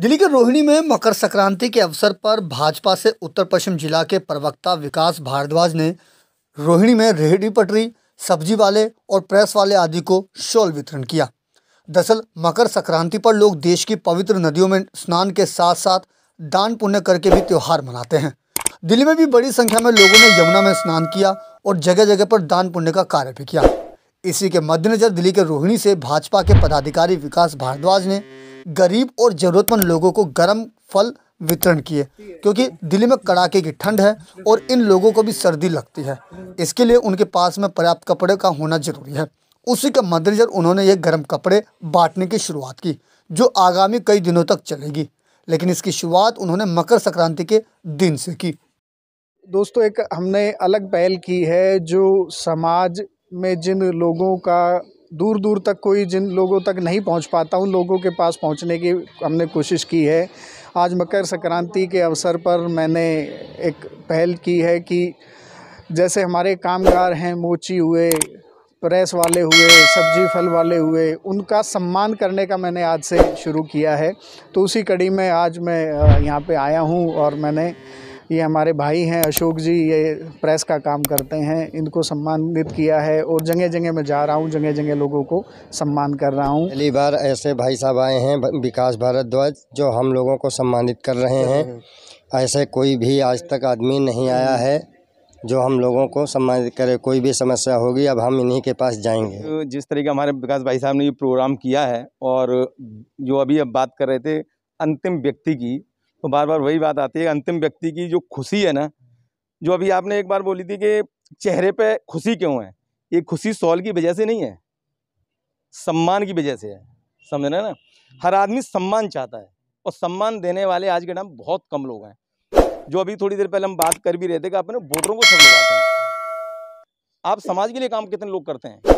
दिल्ली के रोहिणी में मकर संक्रांति के अवसर पर भाजपा से उत्तर पश्चिम जिला के प्रवक्ता विकास भारद्वाज ने रोहिणी में रेहड़ी पटरी सब्जी वाले और प्रेस वाले आदि को शॉल वितरण किया दरअसल मकर संक्रांति पर लोग देश की पवित्र नदियों में स्नान के साथ साथ दान पुण्य करके भी त्यौहार मनाते हैं दिल्ली में भी बड़ी संख्या में लोगों ने यमुना में स्नान किया और जगह जगह पर दान पुण्य का कार्य भी किया इसी के मद्देनज़र दिल्ली के रोहिणी से भाजपा के पदाधिकारी विकास भारद्वाज ने गरीब और ज़रूरतमंद लोगों को गर्म फल वितरण किए क्योंकि दिल्ली में कड़ाके की ठंड है और इन लोगों को भी सर्दी लगती है इसके लिए उनके पास में पर्याप्त कपड़े का होना ज़रूरी है उसी के मद्देनजर उन्होंने ये गर्म कपड़े बांटने की शुरुआत की जो आगामी कई दिनों तक चलेगी लेकिन इसकी शुरुआत उन्होंने मकर संक्रांति के दिन से की दोस्तों एक हमने अलग पहल की है जो समाज में जिन लोगों का दूर दूर तक कोई जिन लोगों तक नहीं पहुंच पाता उन लोगों के पास पहुंचने की हमने कोशिश की है आज मकर संक्रांति के अवसर पर मैंने एक पहल की है कि जैसे हमारे कामगार हैं मोची हुए प्रेस वाले हुए सब्जी फल वाले हुए उनका सम्मान करने का मैंने आज से शुरू किया है तो उसी कड़ी में आज मैं यहाँ पे आया हूँ और मैंने ये हमारे भाई हैं अशोक जी ये प्रेस का काम करते हैं इनको सम्मानित किया है और जगह जगह मैं जा रहा हूँ जगह जगह लोगों को सम्मान कर रहा हूँ पहली बार ऐसे भाई साहब आए हैं विकास भारद्वाज जो हम लोगों को सम्मानित कर रहे हैं ऐसे कोई भी आज तक आदमी नहीं आया है जो हम लोगों को सम्मानित करे कोई भी समस्या होगी अब हम इन्हीं के पास जाएंगे तो जिस तरीके हमारे विकास भाई साहब ने ये प्रोग्राम किया है और जो अभी अब बात कर रहे थे अंतिम व्यक्ति की तो बार बार वही बात आती है अंतिम व्यक्ति की जो खुशी है ना जो अभी आपने एक बार बोली थी कि चेहरे पे खुशी क्यों है ये खुशी सॉल की वजह से नहीं है सम्मान की वजह से है समझ रहे ना हर आदमी सम्मान चाहता है और सम्मान देने वाले आज के टाइम बहुत कम लोग हैं जो अभी थोड़ी देर पहले हम बात कर भी रहे थे कि आपने वोटरों को सब लगाते हैं आप समाज के लिए काम कितने लोग करते हैं